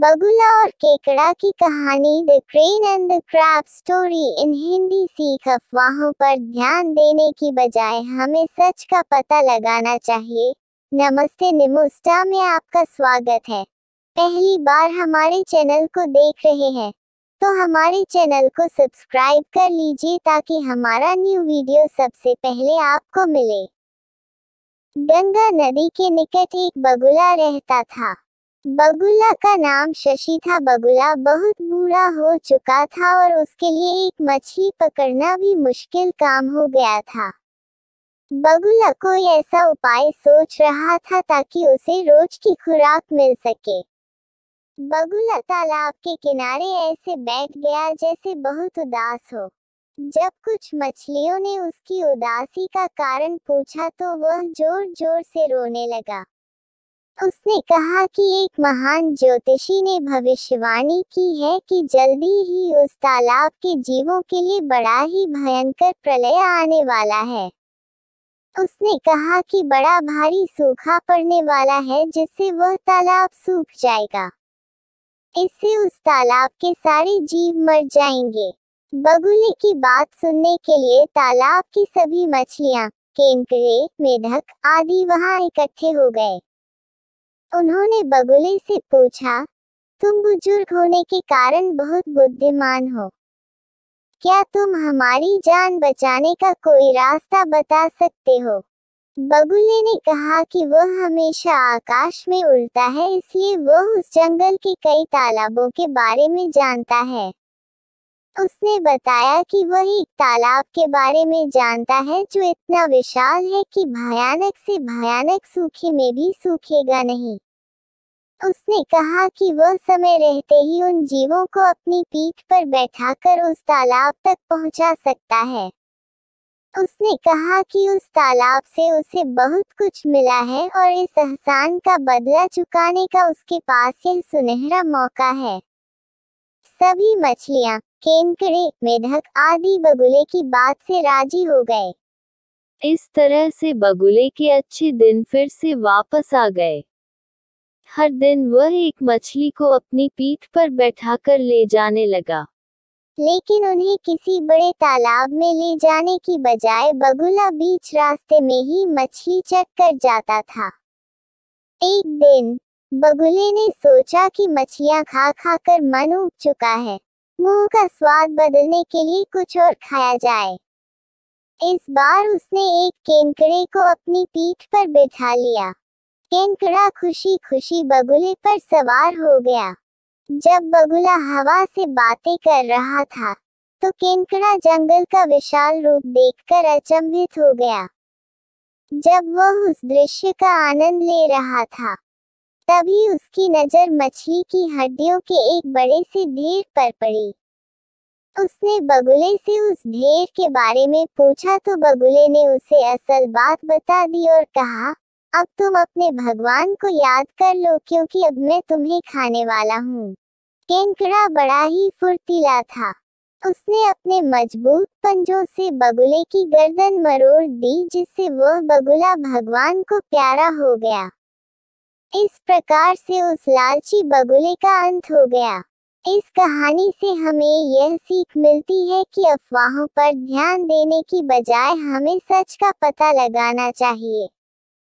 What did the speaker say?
बगुला और केकड़ा की कहानी the crane and the crab story in Hindi सीख अफवाहों पर ध्यान देने की बजाय हमें सच का पता लगाना चाहिए नमस्ते निमोस्टा में आपका स्वागत है पहली बार हमारे चैनल को देख रहे हैं तो हमारे चैनल को सब्सक्राइब कर लीजिए ताकि हमारा न्यू वीडियो सबसे पहले आपको मिले गंगा नदी के निकट एक बगुला रहता था बगुला का नाम शशि था बगुला बहुत बूढ़ा हो चुका था और उसके लिए एक मछली पकड़ना भी मुश्किल काम हो गया था बगुला कोई ऐसा उपाय सोच रहा था ताकि उसे रोज की खुराक मिल सके बगुला तालाब के किनारे ऐसे बैठ गया जैसे बहुत उदास हो जब कुछ मछलियों ने उसकी उदासी का कारण पूछा तो वह जोर जोर से रोने लगा उसने कहा कि एक महान ज्योतिषी ने भविष्यवाणी की है कि जल्दी ही उस तालाब के जीवों के लिए बड़ा ही भयंकर प्रलय आने वाला है उसने कहा कि बड़ा भारी सूखा पड़ने वाला है जिससे वह तालाब सूख जाएगा इससे उस तालाब के सारे जीव मर जाएंगे बगुले की बात सुनने के लिए तालाब की सभी मछलियाँ केंकरे मेढक आदि वहाँ इकट्ठे हो गए उन्होंने बगुले से पूछा तुम बुजुर्ग होने के कारण बहुत बुद्धिमान हो क्या तुम हमारी जान बचाने का कोई रास्ता बता सकते हो बगुले ने कहा कि वह हमेशा आकाश में उड़ता है इसलिए वह उस जंगल के कई तालाबों के बारे में जानता है उसने बताया कि वह एक तालाब के बारे में जानता है जो इतना विशाल है कि भयानक से भयानक सूखे में भी सूखेगा नहीं उसने कहा कि वह समय रहते ही उन जीवों को अपनी पीठ पर बैठाकर उस तालाब तक पहुंचा सकता है उसने कहा कि उस तालाब से उसे बहुत कुछ मिला है और इस एहसान का बदला चुकाने का उसके पास यह सुनहरा मौका है सभी मछलियाँ केंकड़े मेढक आदि बगुले की बात से राजी हो गए इस तरह से बगुले के अच्छे दिन फिर से वापस आ गए हर दिन वह एक मछली को अपनी पीठ पर बैठाकर ले जाने लगा लेकिन उन्हें किसी बड़े तालाब में ले जाने की बजाय बगुला बीच रास्ते में ही मछली चक कर जाता था एक दिन बगुले ने सोचा कि मछलियाँ खा खा कर मन उग चुका है मुंह का स्वाद बदलने के लिए कुछ और खाया जाए इस बार उसने एक केंकड़े को अपनी पीठ पर बिठा लिया केंकड़ा खुशी खुशी बगुले पर सवार हो गया जब बगुला हवा से बातें कर रहा था तो केंकड़ा जंगल का विशाल रूप देखकर अचंभित हो गया जब वह उस दृश्य का आनंद ले रहा था तभी उसकी नजर मछली की हड्डियों के एक बड़े से ढेर पर पड़ी उसने बगुले से उस ढेर के बारे में पूछा तो बगुले ने उसे असल बात बता दी और कहा अब तुम अपने भगवान को याद कर लो क्योंकि अब मैं तुम्हें खाने वाला हूँ केंकड़ा बड़ा ही फुर्तीला था उसने अपने मजबूत पंजों से बगुले की गर्दन मरोड़ दी जिससे वह बगुला भगवान को प्यारा हो गया इस प्रकार से उस लालची बगुले का अंत हो गया इस कहानी से हमें यह सीख मिलती है कि अफवाहों पर ध्यान देने की बजाय हमें सच का पता लगाना चाहिए